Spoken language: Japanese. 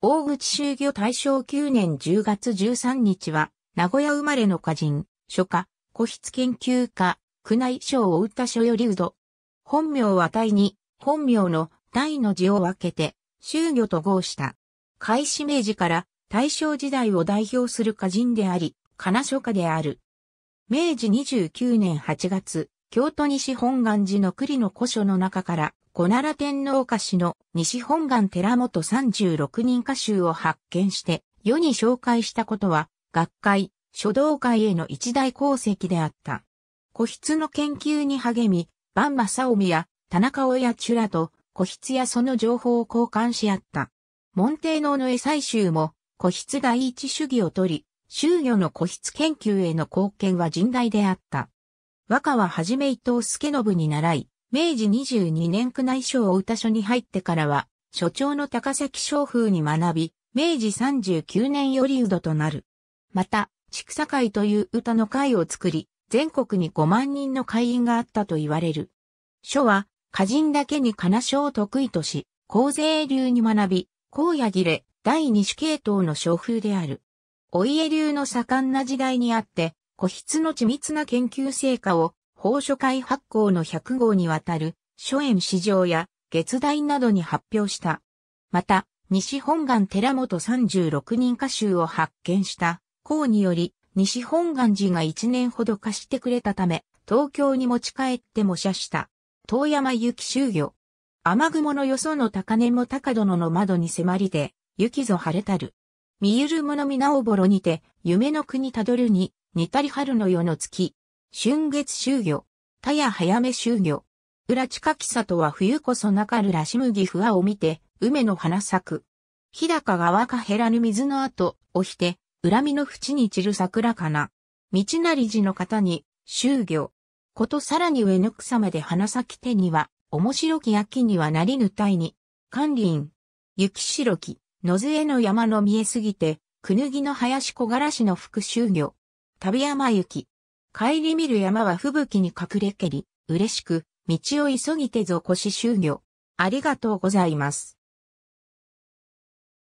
大口修業大正9年10月13日は、名古屋生まれの歌人、書家、古筆研究家、宮内省を打った書よりうど。本名は大に、本名の大の字を分けて、修業と合した。開始明治から大正時代を代表する歌人であり、金書家である。明治29年8月、京都西本願寺の栗の古書の中から、小奈良天皇家詞の西本願寺本36人歌集を発見して、世に紹介したことは、学会、書道会への一大功績であった。古筆の研究に励み、万正臣や田中親チュラと古筆やその情報を交換し合った。門弟能の絵採集も、古筆第一主義を取り、修魚の古筆研究への貢献は甚大であった。和歌ははじめ伊藤助信に習い、明治22年宮内省歌所に入ってからは、所長の高崎商風に学び、明治39年よりうどとなる。また、畜産会という歌の会を作り、全国に5万人の会員があったと言われる。書は、歌人だけに金書を得意とし、高税流に学び、高野切れ、第二種系統の書風である。お家流の盛んな時代にあって、個筆の緻密な研究成果を、法書会発行の100号にわたる、書園市場や、月代などに発表した。また、西本願寺本36人歌集を発見した、公により、西本願寺が1年ほど貸してくれたため、東京に持ち帰って模写した、遠山雪修行。雨雲のよその高根も高殿の窓に迫りで、雪ぞ晴れたる。見ゆるもの皆おぼろにて、夢の国たどるに、似たり春の夜の月。春月秋魚。たや早め秋魚。裏近き里は冬こそなかるらしむぎふわを見て、梅の花咲く。日高が若減らぬ水の後、をひて、恨みの淵に散る桜かな。道なり寺の方に、秋魚。ことさらに上ぬ草まで花咲き手には、面白き秋にはなりぬたいに。管理員。雪白き、野杖の山の見えすぎて、くぬぎの林小枯らしの福秋魚。旅山行き。帰り見る山は吹雪に隠れけり、嬉しく、道を急ぎてぞ腰し行。ありがとうございます。